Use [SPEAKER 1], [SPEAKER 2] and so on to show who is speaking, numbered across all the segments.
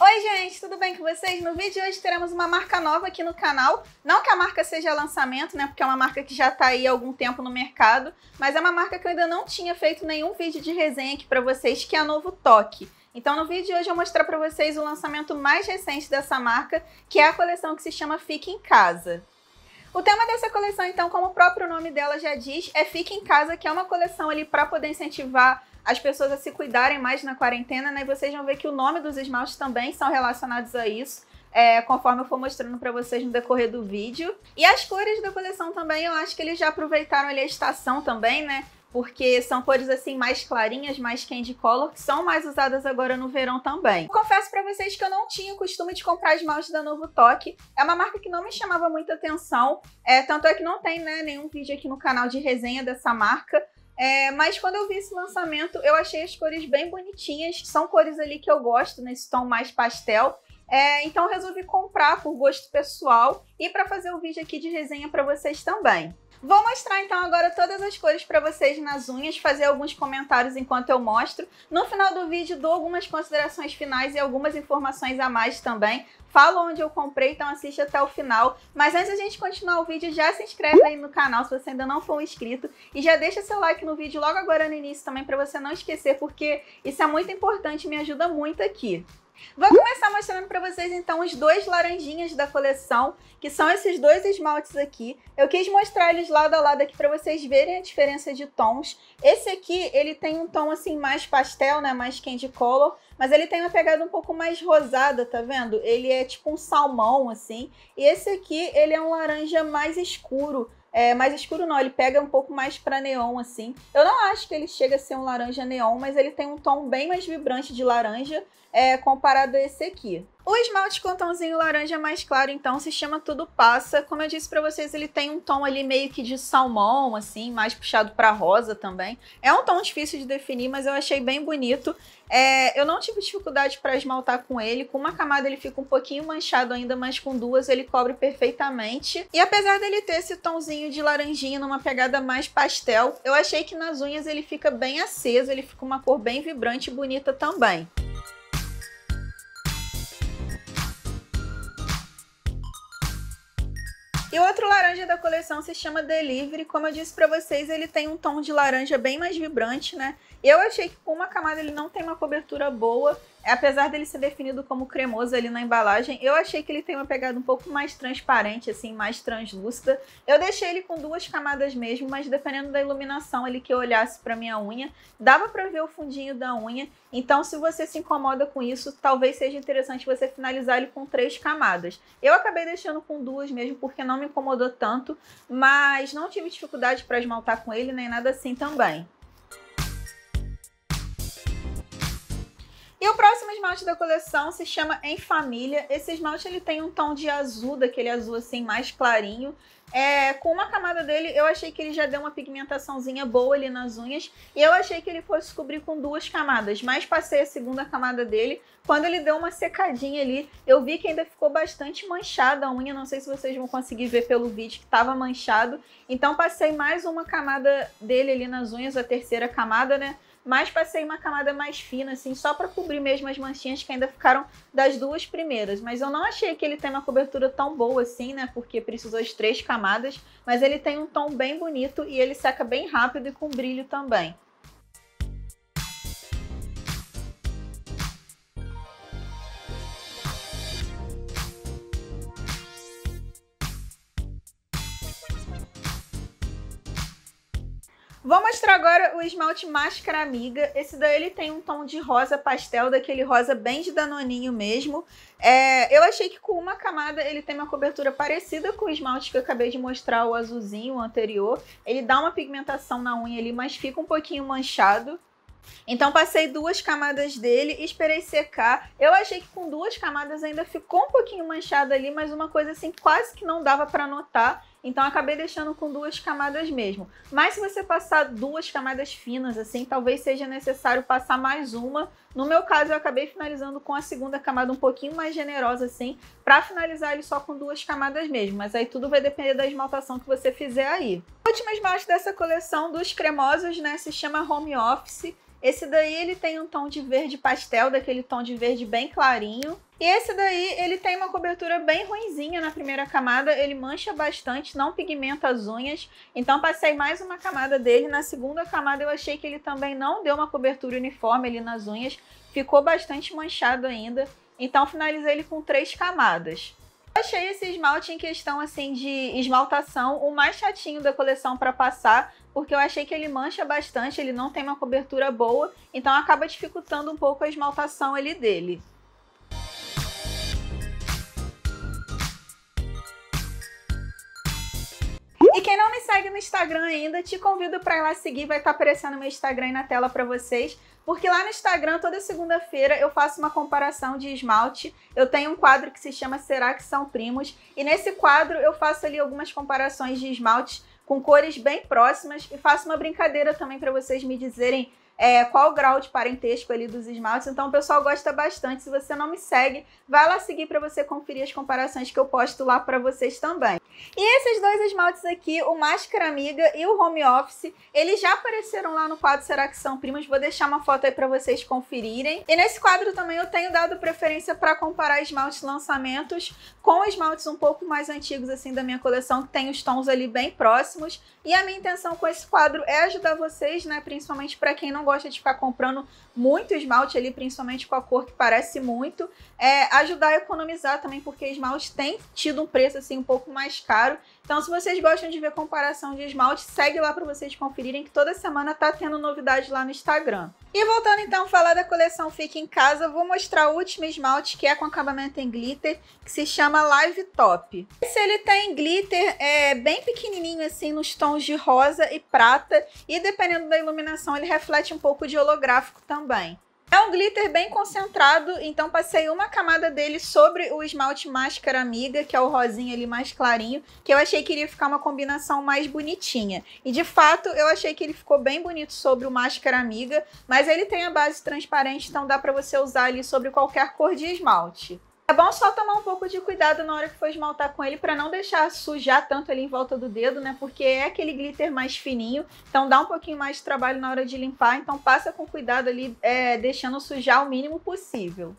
[SPEAKER 1] Oi gente, tudo bem com vocês? No vídeo de hoje teremos uma marca nova aqui no canal. Não que a marca seja lançamento, né? Porque é uma marca que já tá aí há algum tempo no mercado. Mas é uma marca que eu ainda não tinha feito nenhum vídeo de resenha aqui pra vocês, que é a Novo Toque. Então no vídeo de hoje eu vou mostrar pra vocês o lançamento mais recente dessa marca, que é a coleção que se chama Fique em Casa. O tema dessa coleção, então, como o próprio nome dela já diz, é Fique em Casa, que é uma coleção ali para poder incentivar as pessoas a se cuidarem mais na quarentena, né? E vocês vão ver que o nome dos esmaltes também são relacionados a isso. É, conforme eu for mostrando para vocês no decorrer do vídeo. E as cores da coleção também, eu acho que eles já aproveitaram ali a estação também, né? porque são cores assim mais clarinhas, mais candy color, que são mais usadas agora no verão também. Confesso para vocês que eu não tinha o costume de comprar esmalte da Novo Toque, é uma marca que não me chamava muita atenção, é, tanto é que não tem né, nenhum vídeo aqui no canal de resenha dessa marca, é, mas quando eu vi esse lançamento, eu achei as cores bem bonitinhas, são cores ali que eu gosto, nesse tom mais pastel, é, então resolvi comprar por gosto pessoal e para fazer o vídeo aqui de resenha para vocês também. Vou mostrar então agora todas as cores para vocês nas unhas, fazer alguns comentários enquanto eu mostro. No final do vídeo dou algumas considerações finais e algumas informações a mais também. Falo onde eu comprei, então assiste até o final. Mas antes a gente continuar o vídeo, já se inscreve aí no canal se você ainda não for inscrito e já deixa seu like no vídeo logo agora no início também para você não esquecer, porque isso é muito importante e me ajuda muito aqui. Vou começar mostrando para vocês então os dois laranjinhas da coleção, que são esses dois esmaltes aqui. Eu quis mostrar eles lado a lado aqui para vocês verem a diferença de tons. Esse aqui, ele tem um tom assim mais pastel, né, mais candy color, mas ele tem uma pegada um pouco mais rosada, tá vendo? Ele é tipo um salmão assim. E esse aqui, ele é um laranja mais escuro. É, mais escuro não, ele pega um pouco mais para neon, assim. Eu não acho que ele chega a ser um laranja neon, mas ele tem um tom bem mais vibrante de laranja é, comparado a esse aqui. O esmalte com tomzinho laranja mais claro, então, se chama Tudo Passa. Como eu disse para vocês, ele tem um tom ali meio que de salmão, assim, mais puxado para rosa também. É um tom difícil de definir, mas eu achei bem bonito. É, eu não tive dificuldade para esmaltar com ele. Com uma camada ele fica um pouquinho manchado ainda, mas com duas ele cobre perfeitamente. E apesar dele ter esse tonzinho de laranjinha numa pegada mais pastel, eu achei que nas unhas ele fica bem aceso, ele fica uma cor bem vibrante e bonita também. E o outro laranja da coleção se chama Delivery. Como eu disse para vocês, ele tem um tom de laranja bem mais vibrante, né? Eu achei que com uma camada ele não tem uma cobertura boa apesar dele ser definido como cremoso ali na embalagem, eu achei que ele tem uma pegada um pouco mais transparente, assim, mais translúcida. Eu deixei ele com duas camadas mesmo, mas dependendo da iluminação ali que eu olhasse para minha unha, dava para ver o fundinho da unha. Então, se você se incomoda com isso, talvez seja interessante você finalizar ele com três camadas. Eu acabei deixando com duas mesmo, porque não me incomodou tanto, mas não tive dificuldade para esmaltar com ele, nem nada assim também. E o próximo esmalte da coleção se chama Em Família. Esse esmalte ele tem um tom de azul, daquele azul assim mais clarinho. É, com uma camada dele, eu achei que ele já deu uma pigmentaçãozinha boa ali nas unhas. E eu achei que ele fosse cobrir com duas camadas, mas passei a segunda camada dele. Quando ele deu uma secadinha ali, eu vi que ainda ficou bastante manchada a unha. Não sei se vocês vão conseguir ver pelo vídeo que estava manchado. Então passei mais uma camada dele ali nas unhas, a terceira camada, né? mas passei uma camada mais fina, assim, só para cobrir mesmo as manchinhas que ainda ficaram das duas primeiras. Mas eu não achei que ele tem uma cobertura tão boa assim, né? Porque precisou de três camadas, mas ele tem um tom bem bonito e ele seca bem rápido e com brilho também. Vou mostrar agora o esmalte Máscara Amiga. Esse daí ele tem um tom de rosa pastel, daquele rosa bem de danoninho mesmo. É, eu achei que com uma camada ele tem uma cobertura parecida com o esmalte que eu acabei de mostrar, o azulzinho anterior. Ele dá uma pigmentação na unha ali, mas fica um pouquinho manchado. Então passei duas camadas dele, esperei secar. Eu achei que com duas camadas ainda ficou um pouquinho manchado ali, mas uma coisa assim quase que não dava para notar. Então acabei deixando com duas camadas mesmo. Mas se você passar duas camadas finas assim, talvez seja necessário passar mais uma. No meu caso eu acabei finalizando com a segunda camada um pouquinho mais generosa assim, para finalizar ele só com duas camadas mesmo. Mas aí tudo vai depender da esmaltação que você fizer aí. O último esmalte dessa coleção dos cremosos, né, se chama Home Office esse daí ele tem um tom de verde pastel, daquele tom de verde bem clarinho. E esse daí ele tem uma cobertura bem ruinzinha na primeira camada, ele mancha bastante, não pigmenta as unhas. Então passei mais uma camada dele. Na segunda camada eu achei que ele também não deu uma cobertura uniforme ali nas unhas, ficou bastante manchado ainda. Então finalizei ele com três camadas. achei esse esmalte em questão assim de esmaltação o mais chatinho da coleção para passar, porque eu achei que ele mancha bastante, ele não tem uma cobertura boa, então acaba dificultando um pouco a esmaltação ali dele. E quem não me segue no Instagram ainda, te convido para ir lá seguir, vai estar tá aparecendo meu Instagram aí na tela para vocês, porque lá no Instagram toda segunda-feira eu faço uma comparação de esmalte. Eu tenho um quadro que se chama Será que são primos? E nesse quadro eu faço ali algumas comparações de esmaltes com cores bem próximas e faço uma brincadeira também para vocês me dizerem é, qual o grau de parentesco ali dos esmaltes. Então, o pessoal gosta bastante. Se você não me segue, vai lá seguir para você conferir as comparações que eu posto lá para vocês também. E esses dois esmaltes aqui, o Máscara Amiga e o Home Office, eles já apareceram lá no quadro Será que são primos? Vou deixar uma foto aí para vocês conferirem. E nesse quadro também eu tenho dado preferência para comparar esmaltes lançamentos com esmaltes um pouco mais antigos assim da minha coleção, que tem os tons ali bem próximos. E a minha intenção com esse quadro é ajudar vocês, né, principalmente para quem não gosta gosta de ficar comprando muito esmalte ali, principalmente com a cor que parece muito, é, ajudar a economizar também, porque esmalte tem tido um preço assim um pouco mais caro. Então, se vocês gostam de ver comparação de esmalte, segue lá para vocês conferirem que toda semana tá tendo novidade lá no Instagram. E voltando então a falar da coleção Fique em Casa, eu vou mostrar o último esmalte que é com acabamento em glitter, que se chama Live Top. Esse ele tem glitter é, bem pequenininho assim, nos tons de rosa e prata, e dependendo da iluminação ele reflete um pouco de holográfico também. É um glitter bem concentrado, então passei uma camada dele sobre o esmalte Máscara Amiga, que é o rosinha ali mais clarinho, que eu achei que iria ficar uma combinação mais bonitinha. E de fato, eu achei que ele ficou bem bonito sobre o Máscara Amiga, mas ele tem a base transparente, então dá para você usar ali sobre qualquer cor de esmalte. É bom só tomar um pouco de cuidado na hora que for esmaltar com ele para não deixar sujar tanto ali em volta do dedo, né? Porque é aquele glitter mais fininho, então dá um pouquinho mais de trabalho na hora de limpar, então passa com cuidado ali, é, deixando sujar o mínimo possível.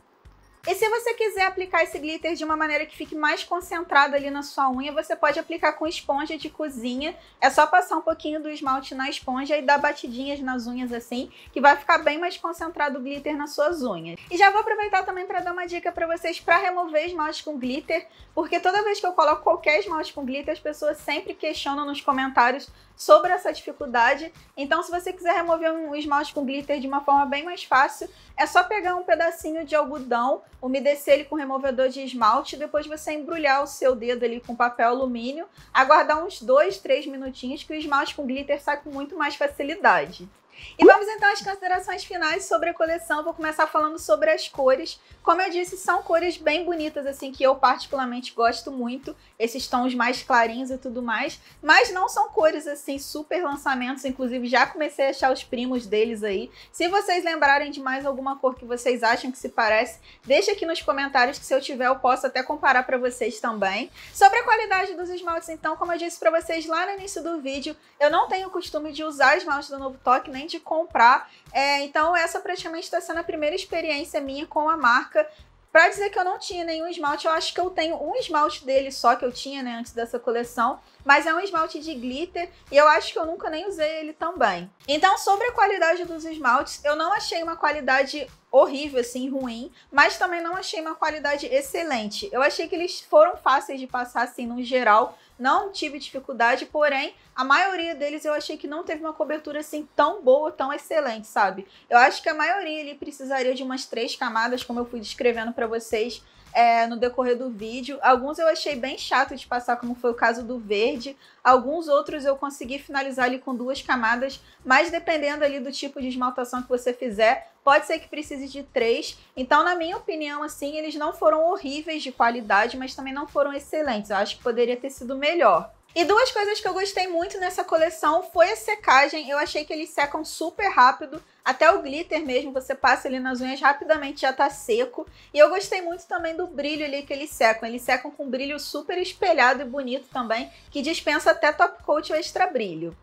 [SPEAKER 1] E se você quiser aplicar esse glitter de uma maneira que fique mais concentrado ali na sua unha, você pode aplicar com esponja de cozinha. É só passar um pouquinho do esmalte na esponja e dar batidinhas nas unhas assim, que vai ficar bem mais concentrado o glitter nas suas unhas. E já vou aproveitar também para dar uma dica para vocês para remover esmalte com glitter, porque toda vez que eu coloco qualquer esmalte com glitter, as pessoas sempre questionam nos comentários sobre essa dificuldade. Então, se você quiser remover um esmalte com glitter de uma forma bem mais fácil, é só pegar um pedacinho de algodão, umedecer ele com removedor de esmalte, depois você embrulhar o seu dedo ali com papel alumínio, aguardar uns 2, 3 minutinhos que o esmalte com glitter sai com muito mais facilidade. E vamos então às considerações finais sobre a coleção. Vou começar falando sobre as cores. Como eu disse, são cores bem bonitas, assim, que eu particularmente gosto muito. Esses tons mais clarinhos e tudo mais. Mas não são cores, assim, super lançamentos. Inclusive, já comecei a achar os primos deles aí. Se vocês lembrarem de mais alguma cor que vocês acham que se parece, deixa aqui nos comentários que se eu tiver eu posso até comparar para vocês também. Sobre a qualidade dos esmaltes, então, como eu disse para vocês lá no início do vídeo, eu não tenho o costume de usar esmalte do Novo Toque, nem de comprar. É, então, essa praticamente está sendo a primeira experiência minha com a marca. Para dizer que eu não tinha nenhum esmalte, eu acho que eu tenho um esmalte dele só que eu tinha, né, antes dessa coleção, mas é um esmalte de glitter e eu acho que eu nunca nem usei ele também. Então, sobre a qualidade dos esmaltes, eu não achei uma qualidade horrível, assim, ruim, mas também não achei uma qualidade excelente. Eu achei que eles foram fáceis de passar, assim, no geral, não tive dificuldade, porém, a maioria deles eu achei que não teve uma cobertura, assim, tão boa, tão excelente, sabe? Eu acho que a maioria ele precisaria de umas três camadas, como eu fui descrevendo para vocês, é, no decorrer do vídeo. Alguns eu achei bem chato de passar, como foi o caso do verde. Alguns outros eu consegui finalizar ali com duas camadas, mas dependendo ali do tipo de esmaltação que você fizer, pode ser que precise de três. Então, na minha opinião, assim, eles não foram horríveis de qualidade, mas também não foram excelentes. Eu acho que poderia ter sido melhor. E duas coisas que eu gostei muito nessa coleção foi a secagem. Eu achei que eles secam super rápido, até o glitter mesmo, você passa ele nas unhas rapidamente já tá seco. E eu gostei muito também do brilho ali que eles secam. Eles secam com um brilho super espelhado e bonito também, que dispensa até top coat ou extra brilho.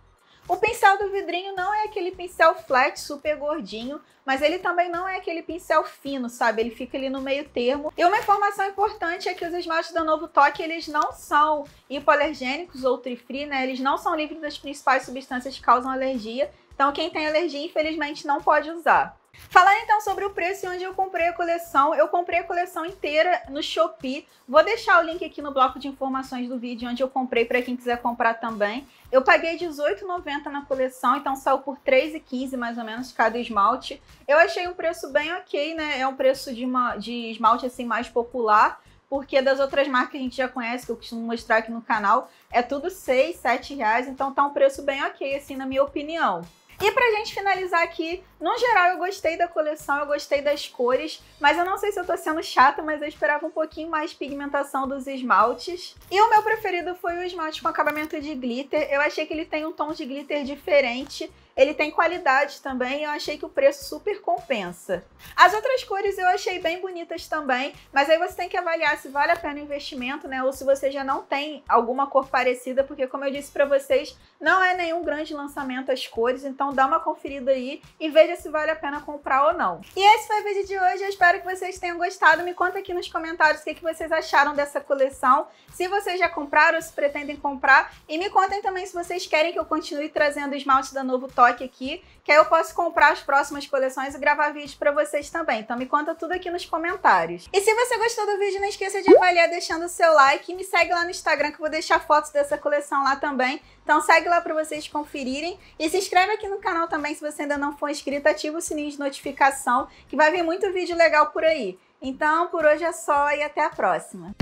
[SPEAKER 1] O pincel do vidrinho não é aquele pincel flat, super gordinho, mas ele também não é aquele pincel fino, sabe? Ele fica ali no meio termo. E uma informação importante é que os esmaltes da Novo Toque, eles não são hipoalergênicos ou trifree, né? Eles não são livres das principais substâncias que causam alergia. Então quem tem alergia, infelizmente, não pode usar. Falar então sobre o preço e onde eu comprei a coleção. Eu comprei a coleção inteira no Shopee. Vou deixar o link aqui no bloco de informações do vídeo onde eu comprei para quem quiser comprar também. Eu paguei R$18,90 na coleção, então saiu por R$3,15 mais ou menos cada esmalte. Eu achei um preço bem ok, né? É um preço de, uma, de esmalte assim mais popular porque das outras marcas que a gente já conhece, que eu costumo mostrar aqui no canal, é tudo R$6,00, R$7,00, reais, então tá um preço bem ok, assim, na minha opinião. E pra gente finalizar aqui, no geral eu gostei da coleção, eu gostei das cores, mas eu não sei se eu tô sendo chata, mas eu esperava um pouquinho mais pigmentação dos esmaltes. E o meu preferido foi o esmalte com acabamento de glitter, eu achei que ele tem um tom de glitter diferente, ele tem qualidade também, eu achei que o preço super compensa. As outras cores eu achei bem bonitas também, mas aí você tem que avaliar se vale a pena o investimento, né? Ou se você já não tem alguma cor parecida, porque como eu disse para vocês, não é nenhum grande lançamento as cores, então dá uma conferida aí e veja se vale a pena comprar ou não. E esse foi o vídeo de hoje, eu espero que vocês tenham gostado. Me conta aqui nos comentários o que, que vocês acharam dessa coleção, se vocês já compraram, se pretendem comprar, e me contem também se vocês querem que eu continue trazendo esmalte da Novo Top estoque aqui, que aí eu posso comprar as próximas coleções e gravar vídeo para vocês também. Então me conta tudo aqui nos comentários. E se você gostou do vídeo, não esqueça de avaliar deixando o seu like e me segue lá no Instagram que eu vou deixar fotos dessa coleção lá também. Então segue lá para vocês conferirem e se inscreve aqui no canal também se você ainda não for inscrito, ativa o sininho de notificação que vai vir muito vídeo legal por aí. Então por hoje é só e até a próxima.